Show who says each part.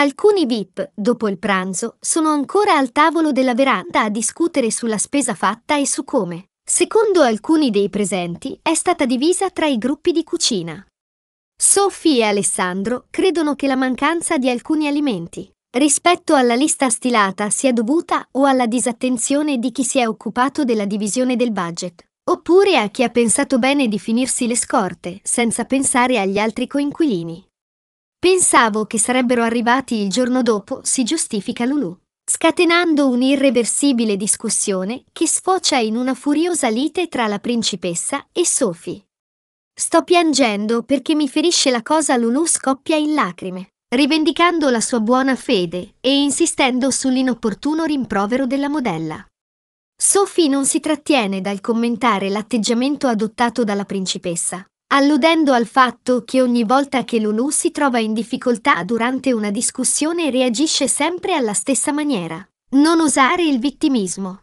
Speaker 1: Alcuni VIP, dopo il pranzo, sono ancora al tavolo della veranda a discutere sulla spesa fatta e su come, secondo alcuni dei presenti, è stata divisa tra i gruppi di cucina. Sophie e Alessandro credono che la mancanza di alcuni alimenti, rispetto alla lista stilata, sia dovuta o alla disattenzione di chi si è occupato della divisione del budget, oppure a chi ha pensato bene di finirsi le scorte senza pensare agli altri coinquilini. Pensavo che sarebbero arrivati il giorno dopo, si giustifica Lulu, scatenando un'irreversibile discussione che sfocia in una furiosa lite tra la principessa e Sophie. Sto piangendo perché mi ferisce la cosa Lulu scoppia in lacrime, rivendicando la sua buona fede e insistendo sull'inopportuno rimprovero della modella. Sophie non si trattiene dal commentare l'atteggiamento adottato dalla principessa, alludendo al fatto che ogni volta che Lulu si trova in difficoltà durante una discussione reagisce sempre alla stessa maniera. Non usare il vittimismo.